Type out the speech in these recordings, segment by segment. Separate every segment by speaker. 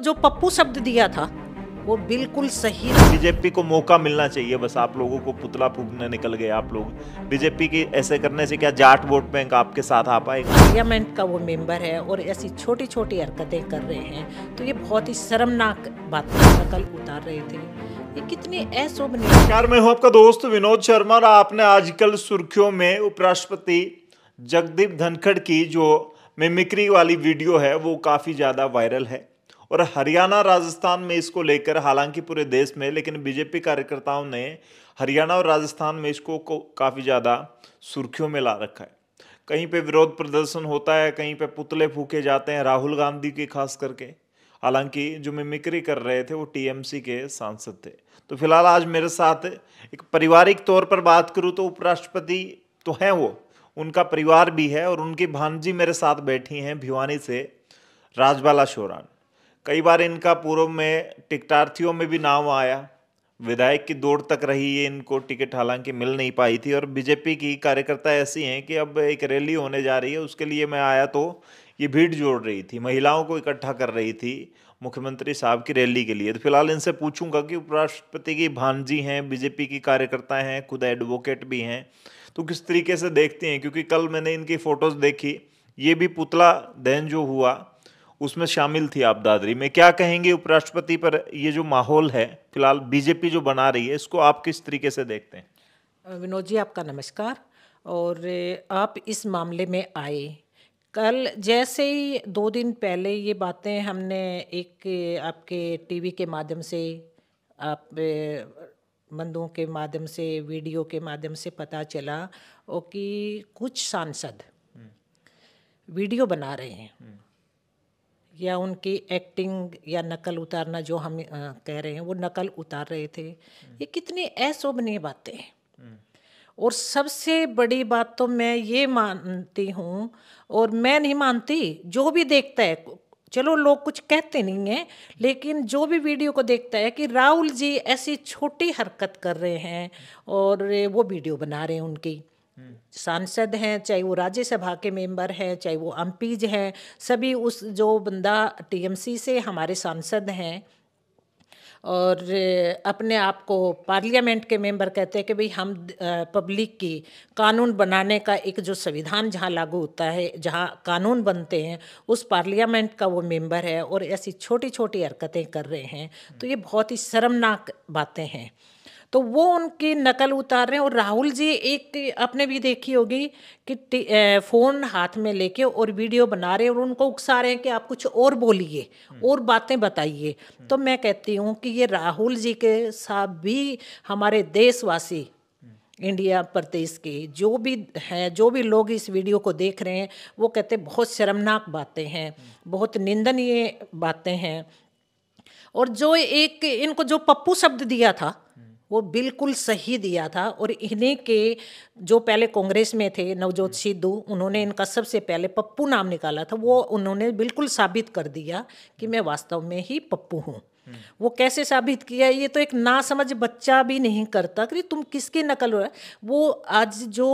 Speaker 1: जो पप्पू शब्द दिया था
Speaker 2: वो बिल्कुल सही बीजेपी को मौका मिलना चाहिए बस आप लोगों को पुतला फूकने निकल गए आप लोग बीजेपी के ऐसे करने से क्या जाट वोट बैंक आपके साथ आ पाएगा
Speaker 1: पार्लियामेंट का वो मेंबर है और ऐसी छोटी छोटी हरकतें कर रहे हैं तो ये बहुत ही शर्मनाक बात कल उतार रहे थे ये कितने अशोभनीय नमस्कार मैं
Speaker 2: हूँ आपका दोस्त विनोद शर्मा और आपने आजकल सुर्खियों में उपराष्ट्रपति जगदीप धनखड़ की जो मिमिक्री वाली वीडियो है वो काफ़ी ज़्यादा वायरल है और हरियाणा राजस्थान में इसको लेकर हालांकि पूरे देश में लेकिन बीजेपी कार्यकर्ताओं ने हरियाणा और राजस्थान में इसको काफ़ी ज़्यादा सुर्खियों में ला रखा है कहीं पे विरोध प्रदर्शन होता है कहीं पे पुतले फूके जाते हैं राहुल गांधी के खास करके हालांकि जो मिमिक्री कर रहे थे वो टीएमसी के सांसद थे तो फिलहाल आज मेरे साथ एक पारिवारिक तौर पर बात करूँ तो उपराष्ट्रपति तो हैं वो उनका परिवार भी है और उनकी भानजी मेरे साथ बैठी हैं भिवानी से राजबाला शोरान कई बार इनका पूर्व में टिकटार्थियों में भी नाम आया विधायक की दौड़ तक रही है इनको टिकट हालांकि मिल नहीं पाई थी और बीजेपी की कार्यकर्ता ऐसी हैं कि अब एक रैली होने जा रही है उसके लिए मैं आया तो ये भीड़ जोड़ रही थी महिलाओं को इकट्ठा कर रही थी मुख्यमंत्री साहब की रैली के लिए तो फिलहाल इनसे पूछूंगा कि उपराष्ट्रपति की भानजी हैं बीजेपी की कार्यकर्ता हैं खुद एडवोकेट भी हैं तो किस तरीके से देखते हैं क्योंकि कल मैंने इनकी फ़ोटोज़ देखी ये भी पुतला दहन जो हुआ उसमें शामिल थी आप दादरी में क्या कहेंगे उपराष्ट्रपति पर ये जो माहौल है फिलहाल बीजेपी जो बना रही है इसको आप किस तरीके से देखते हैं
Speaker 1: विनोद जी आपका नमस्कार और आप इस मामले में आए कल जैसे ही दो दिन पहले ये बातें हमने एक आपके टीवी के माध्यम से आप बंदों के माध्यम से वीडियो के माध्यम से पता चला और कि कुछ सांसद हम्म। वीडियो बना रहे हैं हम्म। या उनकी एक्टिंग या नकल उतारना जो हम आ, कह रहे हैं वो नकल उतार रहे थे ये कितनी अशोभनीय बातें हैं और सबसे बड़ी बात तो मैं ये मानती हूँ और मैं नहीं मानती जो भी देखता है चलो लोग कुछ कहते नहीं हैं लेकिन जो भी वीडियो को देखता है कि राहुल जी ऐसी छोटी हरकत कर रहे हैं और वो वीडियो बना रहे हैं उनकी सांसद हैं चाहे वो राज्यसभा के मेंबर हैं चाहे वो एम हैं सभी उस जो बंदा टीएमसी से हमारे सांसद हैं और अपने आप को पार्लियामेंट के मेंबर कहते हैं कि भाई हम पब्लिक की कानून बनाने का एक जो संविधान जहां लागू होता है जहां कानून बनते हैं उस पार्लियामेंट का वो मेंबर है और ऐसी छोटी छोटी हरकतें कर रहे हैं तो ये बहुत ही शर्मनाक बातें हैं तो वो उनकी नकल उतार रहे हैं और राहुल जी एक आपने भी देखी होगी कि फ़ोन हाथ में लेके और वीडियो बना रहे हैं और उनको उकसा रहे हैं कि आप कुछ और बोलिए और बातें बताइए तो मैं कहती हूँ कि ये राहुल जी के साथ भी हमारे देशवासी इंडिया प्रदेश के जो भी हैं जो भी लोग इस वीडियो को देख रहे हैं वो कहते हैं बहुत शर्मनाक बातें हैं बहुत निंदनीय बातें हैं और जो एक इनको जो पप्पू शब्द दिया था वो बिल्कुल सही दिया था और इन्हीं के जो पहले कांग्रेस में थे नवजोत हम्म। सिद्धू उन्होंने इनका सबसे पहले पप्पू नाम निकाला था वो उन्होंने बिल्कुल साबित कर दिया कि मैं वास्तव में ही पप्पू हूँ हम्म। वो कैसे साबित किया ये तो एक ना समझ बच्चा भी नहीं करता कि तुम किसकी नकल हो रहा है वो आज जो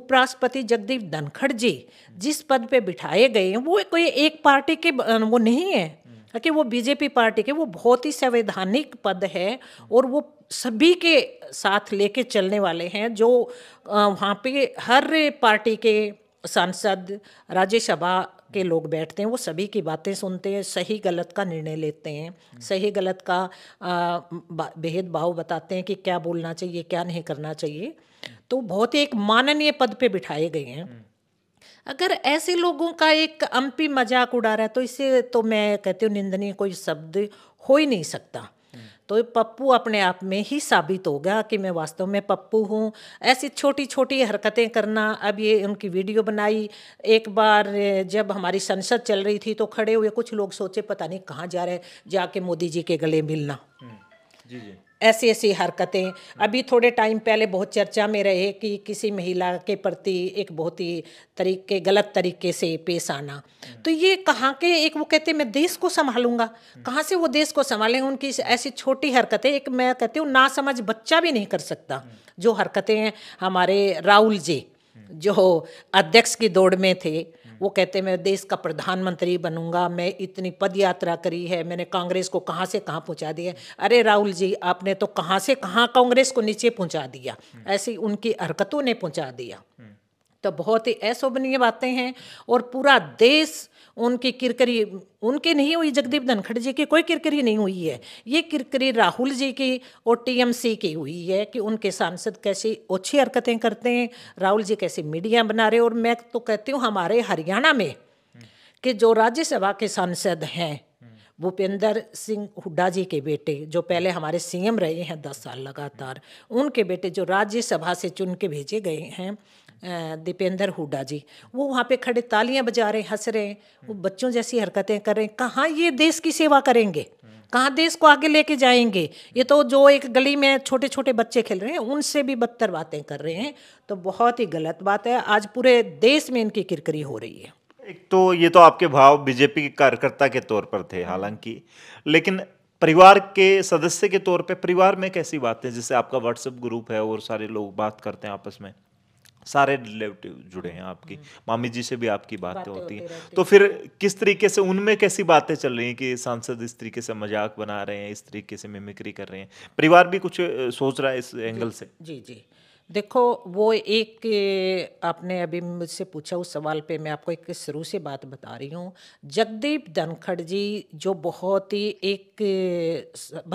Speaker 1: उपराष्ट्रपति जगदीप धनखड़ जी हम्म। जिस पद पे बिठाए गए हैं वो कोई एक पार्टी के वो नहीं है कि वो बीजेपी पार्टी के वो बहुत ही संवैधानिक पद है और वो सभी के साथ लेके चलने वाले हैं जो वहाँ पे हर पार्टी के सांसद राज्यसभा के लोग बैठते हैं वो सभी की बातें सुनते हैं सही गलत का निर्णय लेते हैं सही गलत का भेदभाव बताते हैं कि क्या बोलना चाहिए क्या नहीं करना चाहिए तो बहुत ही एक माननीय पद पे बिठाए गए हैं अगर ऐसे लोगों का एक अम्पी मजाक उड़ा रहा है तो इसे तो मैं कहती हूँ निंदनीय कोई शब्द हो ही नहीं सकता तो पप्पू अपने आप में ही साबित होगा कि मैं वास्तव में पप्पू हूँ ऐसी छोटी छोटी हरकतें करना अब ये उनकी वीडियो बनाई एक बार जब हमारी संसद चल रही थी तो खड़े हुए कुछ लोग सोचे पता नहीं कहाँ जा रहे जाके मोदी जी के गले मिलना हम्म। ऐसी ऐसी हरकतें अभी थोड़े टाइम पहले बहुत चर्चा में रहे कि किसी महिला के प्रति एक बहुत ही तरीके गलत तरीके से पेश आना तो ये कहाँ के एक वो कहते मैं देश को संभालूंगा कहाँ से वो देश को संभालेंगे उनकी ऐसी छोटी हरकतें एक मैं कहती हूँ ना समझ बच्चा भी नहीं कर सकता जो हरकतें हमारे राहुल जी जो अध्यक्ष की दौड़ में थे वो कहते मैं देश का प्रधानमंत्री बनूंगा मैं इतनी पद यात्रा करी है मैंने कांग्रेस को कहाँ से कहाँ पहुँचा दिया अरे राहुल जी आपने तो कहाँ से कहाँ कांग्रेस को नीचे पहुँचा दिया हम्म। ऐसी उनकी हरकतों ने पहुँचा दिया हम्म। तो बहुत ही अशोभनीय बातें हैं और पूरा देश उनकी किरकरी उनकी नहीं हुई जगदीप धनखड़ जी की कोई किरकरी नहीं हुई है ये किरकरी राहुल जी की और टीएमसी की हुई है कि उनके सांसद कैसी ओछी हरकतें करते हैं राहुल जी कैसी मीडिया बना रहे और मैं तो कहती हूँ हमारे हरियाणा में कि जो राज्यसभा के सांसद हैं भूपेंद्र सिंह हुड्डा जी के बेटे जो पहले हमारे सीएम रहे हैं दस साल लगातार उनके बेटे जो राज्यसभा से चुन के भेजे गए हैं दीपेंद्र हुडा जी वो वहाँ पे खड़े तालियां बजा रहे हंस रहे हैं वो हम्म। बच्चों जैसी हरकतें कर रहे हैं कहाँ ये देश की सेवा करेंगे हम्म। कहाँ देश को आगे लेके जाएंगे ये तो जो एक गली में छोटे छोटे बच्चे खेल रहे हैं उनसे भी बदतर बातें कर रहे हैं तो बहुत ही गलत बात है आज पूरे देश में इनकी किरकिरी हो रही है
Speaker 2: एक तो ये तो आपके भाव बीजेपी के कार्यकर्ता के तौर पर थे हम्म। हालांकि लेकिन परिवार के सदस्य के तौर पे परिवार में कैसी बातें जैसे आपका व्हाट्सएप ग्रुप है और सारे लोग बात करते हैं आपस में सारे रिलेटिव जुड़े हैं आपकी हम्म। मामी जी से भी आपकी बातें होती हैं तो फिर किस तरीके से उनमें कैसी बातें चल रही हैं कि सांसद इस तरीके से मजाक बना रहे हैं इस तरीके से मिमिक्री कर रहे हैं परिवार भी कुछ सोच रहा है इस एंगल से
Speaker 1: जी जी देखो वो एक आपने अभी मुझसे पूछा उस सवाल पे मैं आपको एक शुरू से बात बता रही हूँ जगदीप धनखड़ जी जो बहुत ही एक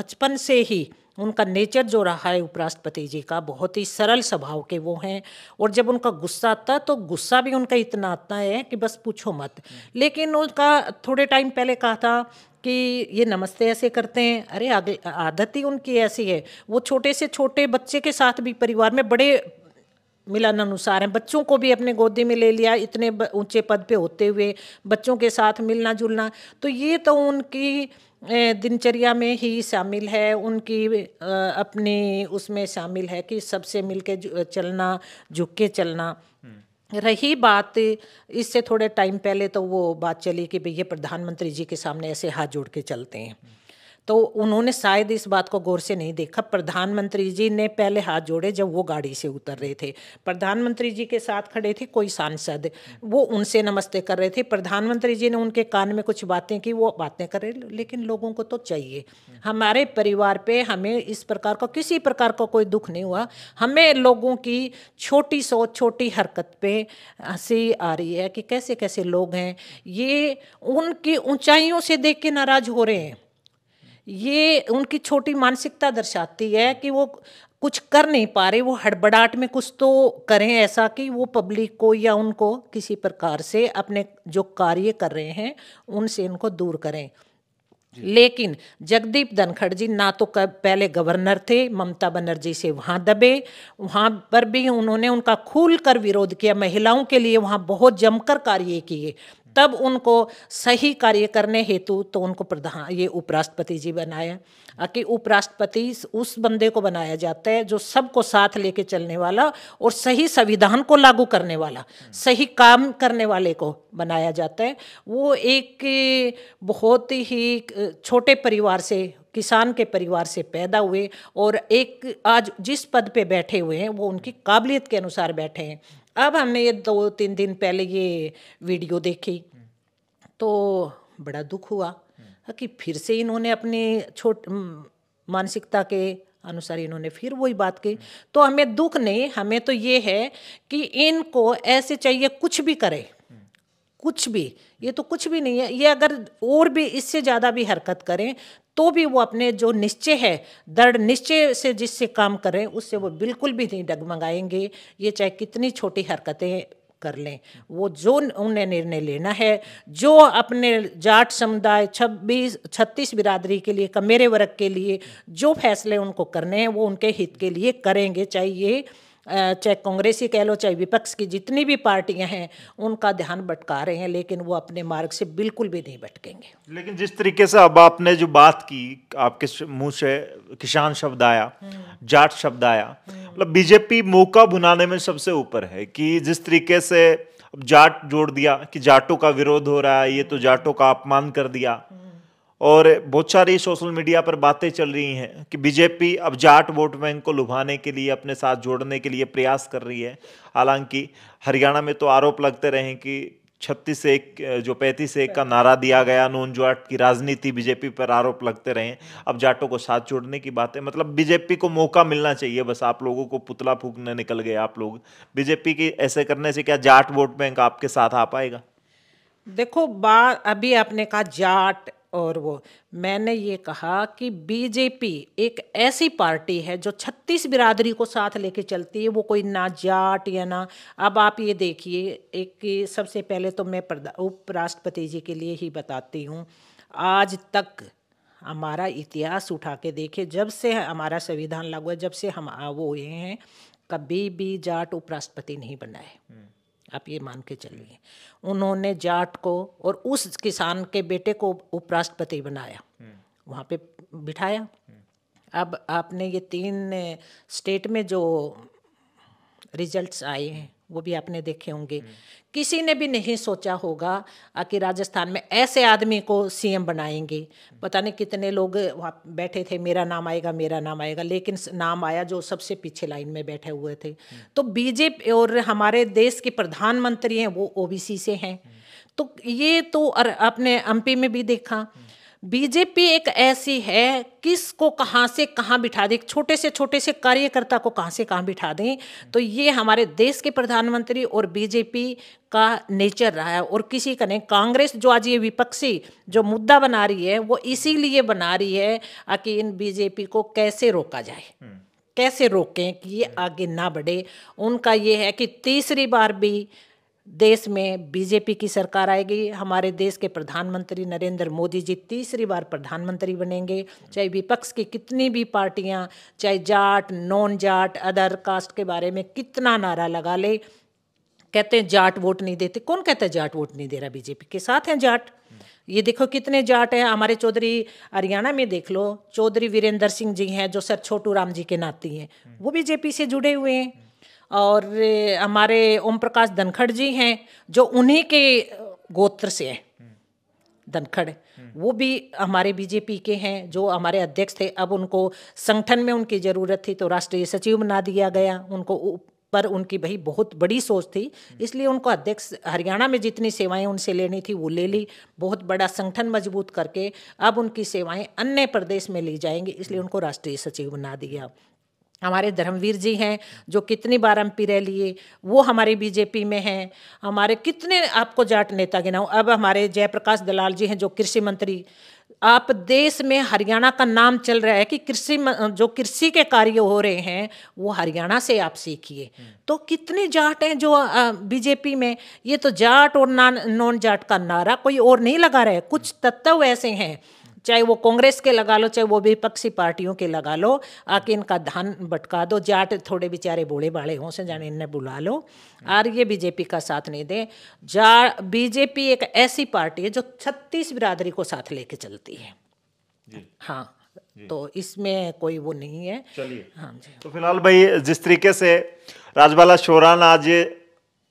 Speaker 1: बचपन से ही उनका नेचर जो रहा है उपराष्ट्रपति जी का बहुत ही सरल स्वभाव के वो हैं और जब उनका गुस्सा आता तो गुस्सा भी उनका इतना आता है कि बस पूछो मत लेकिन उनका थोड़े टाइम पहले कहा था कि ये नमस्ते ऐसे करते हैं अरे आगे आदत ही उनकी ऐसी है वो छोटे से छोटे बच्चे के साथ भी परिवार में बड़े मिलन अनुसार हैं बच्चों को भी अपने गोदी में ले लिया इतने ऊंचे पद पे होते हुए बच्चों के साथ मिलना जुलना तो ये तो उनकी दिनचर्या में ही शामिल है उनकी अपनी उसमें शामिल है कि सबसे मिल के चलना झुक के चलना हम्म। रही बात इससे थोड़े टाइम पहले तो वो बात चली कि भैया प्रधानमंत्री जी के सामने ऐसे हाथ जोड़ के चलते हैं हम्म। तो उन्होंने शायद इस बात को गौर से नहीं देखा प्रधानमंत्री जी ने पहले हाथ जोड़े जब वो गाड़ी से उतर रहे थे प्रधानमंत्री जी के साथ खड़े थे कोई सांसद वो उनसे नमस्ते कर रहे थे प्रधानमंत्री जी ने उनके कान में कुछ बातें की वो बातें कर रहे लेकिन लोगों को तो चाहिए हमारे परिवार पे हमें इस प्रकार का किसी प्रकार का को कोई दुख नहीं हुआ हमें लोगों की छोटी सोच छोटी हरकत पे हंसी आ रही है कि कैसे कैसे लोग हैं ये उनकी ऊंचाइयों से देख के नाराज हो रहे हैं ये उनकी छोटी मानसिकता दर्शाती है कि वो कुछ कर नहीं पा रहे वो हड़बड़ाहट में कुछ तो करें ऐसा कि वो पब्लिक को या उनको किसी प्रकार से अपने जो कार्य कर रहे हैं उनसे इनको दूर करें लेकिन जगदीप धनखड़ जी ना तो पहले गवर्नर थे ममता बनर्जी से वहाँ दबे वहाँ पर भी उन्होंने उनका खुल कर विरोध किया महिलाओं के लिए वहाँ बहुत जमकर कार्य किए तब उनको सही कार्य करने हेतु तो उनको प्रधान ये उपराष्ट्रपति जी बनाया कि उपराष्ट्रपति उस बंदे को बनाया जाता है जो सबको साथ लेके चलने वाला और सही संविधान को लागू करने वाला सही काम करने वाले को बनाया जाता है वो एक बहुत ही छोटे परिवार से किसान के परिवार से पैदा हुए और एक आज जिस पद पे बैठे हुए हैं वो उनकी काबिलियत के अनुसार बैठे हैं अब हमने ये दो तीन दिन पहले ये वीडियो देखी तो बड़ा दुख हुआ कि फिर से इन्होंने अपने छोट मानसिकता के अनुसार इन्होंने फिर वही बात की तो हमें दुख नहीं हमें तो ये है कि इनको ऐसे चाहिए कुछ भी करे कुछ भी ये तो कुछ भी नहीं है ये अगर और भी इससे ज़्यादा भी हरकत करें तो भी वो अपने जो निश्चय है दृढ़ निश्चय से जिससे काम करें उससे वो बिल्कुल भी नहीं डगमगाएंगे ये चाहे कितनी छोटी हरकतें कर लें वो जो उन्हें निर्णय लेना है जो अपने जाट समुदाय छब्बीस छत्तीस बिरादरी के लिए कमेरे वर्ग के लिए जो फैसले उनको करने हैं वो उनके हित के लिए करेंगे चाहे ये चाहे कांग्रेस ही कह लो चाहे विपक्ष की जितनी भी पार्टियां हैं उनका ध्यान भटका रहे हैं लेकिन वो अपने मार्ग से बिल्कुल भी नहीं भटकेंगे
Speaker 2: लेकिन जिस तरीके से अब आपने जो बात की आपके मुंह से किसान शब्द आया हम्म। जाट शब्द आया हम्म। मतलब बीजेपी मौका बुनाने में सबसे ऊपर है कि जिस तरीके से जाट जोड़ दिया कि जाटों का विरोध हो रहा है ये तो जाटों का अपमान कर दिया हम्म। और बहुत सारी सोशल मीडिया पर बातें चल रही हैं कि बीजेपी अब जाट वोट बैंक को लुभाने के लिए अपने साथ जोड़ने के लिए प्रयास कर रही है हालांकि हरियाणा में तो आरोप लगते रहे कि छत्तीस एक जो पैंतीस एक का नारा दिया गया नून जाट की राजनीति बीजेपी पर आरोप लगते रहे अब जाटों को साथ जोड़ने की बात है मतलब बीजेपी को मौका मिलना चाहिए बस आप लोगों को पुतला फूकने निकल गए आप लोग बीजेपी की ऐसे करने से क्या जाट वोट बैंक आपके साथ आ
Speaker 1: पाएगा देखो बात अभी आपने कहा जाट और वो मैंने ये कहा कि बीजेपी एक ऐसी पार्टी है जो छत्तीस बिरादरी को साथ लेके चलती है वो कोई ना जाट या ना अब आप ये देखिए एक कि सबसे पहले तो मैं उपराष्ट्रपति जी के लिए ही बताती हूँ आज तक हमारा इतिहास उठा के देखे जब से हमारा संविधान लागू है जब से हम वो हुए हैं कभी भी जाट उपराष्ट्रपति नहीं बना है हम्म। आप ये मान के चलिए उन्होंने जाट को और उस किसान के बेटे को उपराष्ट्रपति बनाया हम्म। वहाँ पे बिठाया हम्म। अब आपने ये तीन स्टेट में जो रिजल्ट्स आए हैं वो भी आपने देखे होंगे हम्म। किसी ने भी नहीं सोचा होगा कि राजस्थान में ऐसे आदमी को सीएम बनाएंगे हम्म। पता नहीं कितने लोग वहाँ बैठे थे मेरा नाम आएगा मेरा नाम आएगा लेकिन नाम आया जो सबसे पीछे लाइन में बैठे हुए थे हम्म। तो बीजेपी और हमारे देश के प्रधानमंत्री हैं वो ओबीसी से हैं तो ये तो अपने एमपी में भी देखा बीजेपी एक ऐसी है किस को कहाँ से कहाँ बिठा दें छोटे से छोटे से कार्यकर्ता को कहाँ से कहाँ बिठा दें तो ये हमारे देश के प्रधानमंत्री और बीजेपी का नेचर रहा है और किसी का नहीं कांग्रेस जो आज ये विपक्षी जो मुद्दा बना रही है वो इसीलिए बना रही है कि इन बीजेपी को कैसे रोका जाए हम्म। कैसे रोकें कि ये आगे ना बढ़े उनका ये है कि तीसरी बार भी देश में बीजेपी की सरकार आएगी हमारे देश के प्रधानमंत्री नरेंद्र मोदी जी तीसरी बार प्रधानमंत्री बनेंगे चाहे विपक्ष की कितनी भी पार्टियां चाहे Jat non Jat other caste के बारे में कितना नारा लगा ले कहते हैं जाट वोट नहीं देते कौन कहता है जाट वोट नहीं दे रहा बीजेपी के साथ हैं जाट ये देखो कितने जाट हैं हमारे चौधरी हरियाणा में देख लो चौधरी वीरेंद्र सिंह जी हैं जो सर छोटू राम जी के नाती हैं वो बीजेपी से जुड़े हुए हैं और हमारे ओम प्रकाश धनखड़ जी हैं जो उन्हीं के गोत्र से हैं धनखड़ वो भी हमारे बीजेपी के हैं जो हमारे अध्यक्ष थे अब उनको संगठन में उनकी ज़रूरत थी तो राष्ट्रीय सचिव बना दिया गया उनको पर उनकी भाई बहुत बड़ी सोच थी इसलिए उनको अध्यक्ष हरियाणा में जितनी सेवाएं उनसे लेनी थी वो ले ली बहुत बड़ा संगठन मजबूत करके अब उनकी सेवाएं अन्य प्रदेश में ली जाएंगी इसलिए उनको राष्ट्रीय सचिव बना दिया हमारे धर्मवीर जी हैं जो कितनी बार एम पी रह लिए वो हमारे बीजेपी में हैं हमारे कितने आपको जाट नेता गिनाऊँ अब हमारे जयप्रकाश दलाल जी हैं जो कृषि मंत्री आप देश में हरियाणा का नाम चल रहा है कि कृषि जो कृषि के कार्य हो रहे हैं वो हरियाणा से आप सीखिए हम्म। तो कितने जाट हैं जो बीजेपी में ये तो जाट और नॉन नॉन जाट का नारा कोई और नहीं लगा रहा है कुछ तत्व ऐसे हैं चाहे वो कांग्रेस के लगा लो चाहे वो विपक्षी पार्टियों के लगा लो आके इनका धान भटका दो जाट थोड़े बेचारे बोले बाड़े हों से जाने इन्हें बुला लो और ये बीजेपी का साथ नहीं दें जा बीजेपी एक ऐसी पार्टी है जो छत्तीस बिरादरी को साथ लेके चलती है हाँ तो इसमें कोई वो नहीं है चलिए हाँ जी तो फिलहाल भाई
Speaker 2: जिस तरीके से राजबाला शोरान आज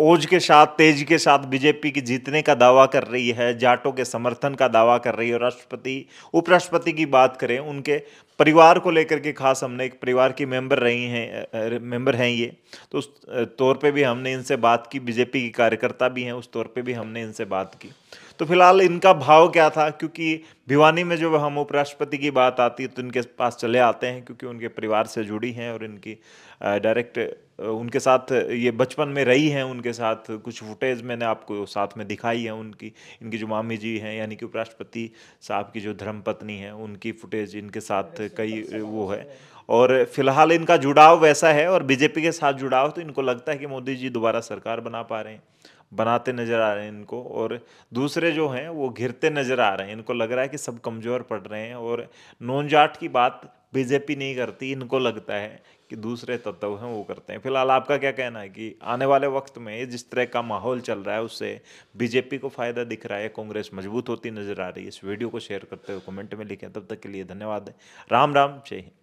Speaker 2: ओज के साथ तेज के साथ बीजेपी की जीतने का दावा कर रही है जाटों के समर्थन का दावा कर रही है राष्ट्रपति उपराष्ट्रपति की बात करें उनके परिवार को लेकर के खास हमने एक परिवार की मेंबर रही हैं मेंबर हैं ये तो उस तौर पे भी हमने इनसे बात की बीजेपी की कार्यकर्ता भी हैं उस तौर पे भी हमने इनसे बात की तो फिलहाल इनका भाव क्या था क्योंकि भिवानी में जब हम उपराष्ट्रपति की बात आती है तो इनके पास चले आते हैं क्योंकि उनके परिवार से जुड़ी हैं और इनकी डायरेक्ट उनके साथ ये बचपन में रही हैं उनके साथ कुछ फुटेज मैंने आपको साथ में दिखाई है उनकी इनकी जो मामी जी हैं यानी कि उपराष्ट्रपति साहब की जो धर्मपत्नी हैं उनकी फुटेज इनके साथ अच्छा, कई वो है तो और फिलहाल इनका जुड़ाव वैसा है और बीजेपी के साथ जुड़ाव तो इनको लगता है कि मोदी जी दोबारा सरकार बना पा रहे हैं बनाते नज़र आ रहे हैं इनको और दूसरे जो हैं वो घिरते नज़र आ रहे हैं इनको लग रहा है कि सब कमज़ोर पड़ रहे हैं और नोन जाट की बात बीजेपी नहीं करती इनको लगता है कि दूसरे तत्व हैं वो करते हैं फिलहाल आपका क्या कहना है कि आने वाले वक्त में जिस तरह का माहौल चल रहा है उससे बीजेपी को फायदा दिख रहा है कांग्रेस मजबूत होती नजर आ रही है इस वीडियो को शेयर करते हुए कमेंट में लिखें तब तक के लिए धन्यवाद राम राम जय हिंद